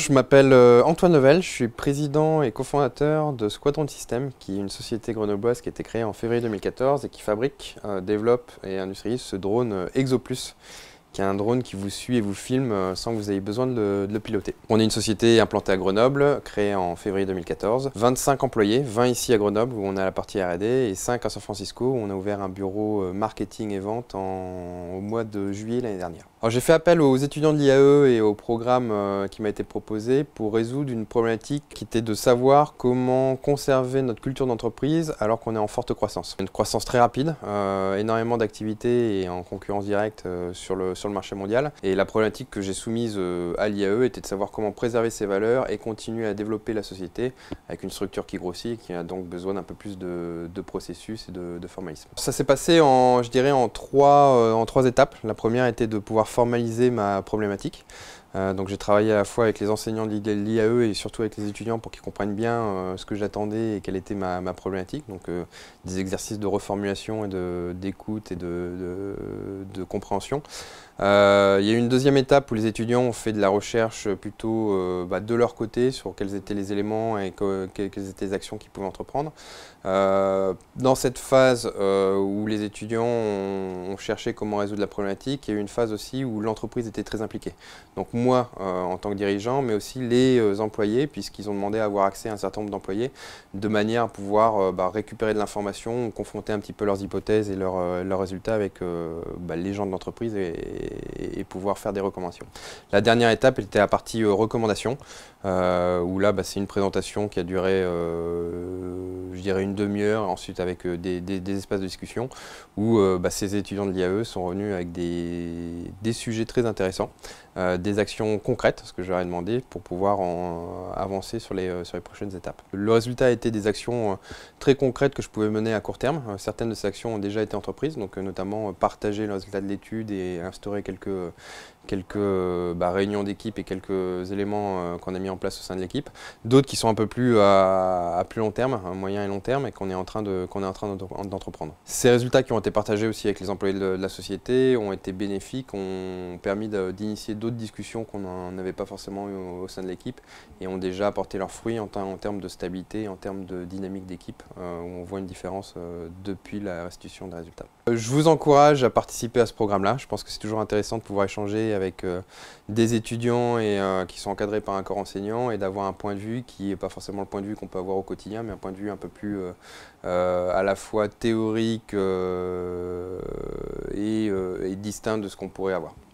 Je m'appelle euh, Antoine Novel, je suis président et cofondateur de Squadron System, qui est une société grenobloise qui a été créée en février 2014 et qui fabrique, euh, développe et industrialise ce drone euh, Exoplus, qui est un drone qui vous suit et vous filme euh, sans que vous ayez besoin de le, piloter. On est une société implantée à Grenoble, créée en février 2014. 25 employés, 20 ici à Grenoble où on a la partie R&D et 5 à San Francisco où on a ouvert un bureau euh, marketing et vente au mois de juillet l'année dernière. J'ai fait appel aux étudiants de l'IAE et au programme euh, qui m'a été proposé pour résoudre une problématique qui était de savoir comment conserver notre culture d'entreprise alors qu'on est en forte croissance. Une croissance très rapide, énormément d'activités et en concurrence directe sur le sur le marché mondial. Et la problématique que j'ai soumise euh, à l'IAE était de savoir comment préserver ses valeurs et continuer à développer la société avec une structure qui grossit et qui a donc besoin d'un peu plus de, processus et de, de formalisme. Ça s'est passé en, je dirais, en trois, euh, en trois étapes. La première était de pouvoir formaliser ma problématique. Euh, donc j'ai travaillé à la fois avec les enseignants de l'IAE e et surtout avec les étudiants pour qu'ils comprennent bien euh, ce que j'attendais et quelle était ma, problématique. Donc euh, des exercices de reformulation et d'écoute et de, compréhension. Il y a eu une deuxième étape où les étudiants ont fait de la recherche plutôt bah, de leur côté sur quels étaient les éléments et quelles étaient les actions qu'ils pouvaient entreprendre. dans cette phase où les étudiants ont, cherché comment résoudre la problématique, il y a eu une phase aussi où l'entreprise était très impliquée. Donc moi euh, en tant que dirigeant, mais aussi les euh, employés, puisqu'ils ont demandé à avoir accès à un certain nombre d'employés, de manière à pouvoir euh, bah, récupérer de l'information, confronter un petit peu leurs hypothèses et leurs, résultats avec bah, les gens de l'entreprise et, pouvoir faire des recommandations. La dernière étape était la partie recommandations, où là bah, c'est une présentation qui a duré je dirais une demi-heure, ensuite avec des, espaces de discussion, où ces étudiants de l'IAE sont revenus avec des, des sujets très intéressants, des actions concrètes, ce que je leur ai demandé, pour pouvoir en euh, avancer sur les, euh, sur les prochaines étapes. Le résultat a été des actions euh, très concrètes que je pouvais mener à court terme. Certaines de ces actions ont déjà été entreprises, donc notamment partager le résultat de l'étude et instaurer quelques, quelques euh, bah, réunions d'équipe et quelques éléments euh, qu'on a mis en place au sein de l'équipe. D'autres qui sont un peu plus à, plus long terme, moyen et long terme, et qu'on est en train d'entreprendre. Ces résultats qui ont été partagés aussi avec les employés de, la société ont été bénéfiques, ont permis d'initier d'autres discussions qu'on n'avait pas forcément eu au, sein de l'équipe et ont déjà apporté leurs fruits en, termes de stabilité, en termes de dynamique d'équipe, euh, où on voit une différence depuis la restitution des résultats. Je vous encourage à participer à ce programme-là. Je pense que c'est toujours intéressant de pouvoir échanger avec avec euh, des étudiants et euh, qui sont encadrés par un corps enseignant et d'avoir un point de vue qui n'est pas forcément le point de vue qu'on peut avoir au quotidien, mais un point de vue un peu plus euh, à la fois théorique et distinct de ce qu'on pourrait avoir.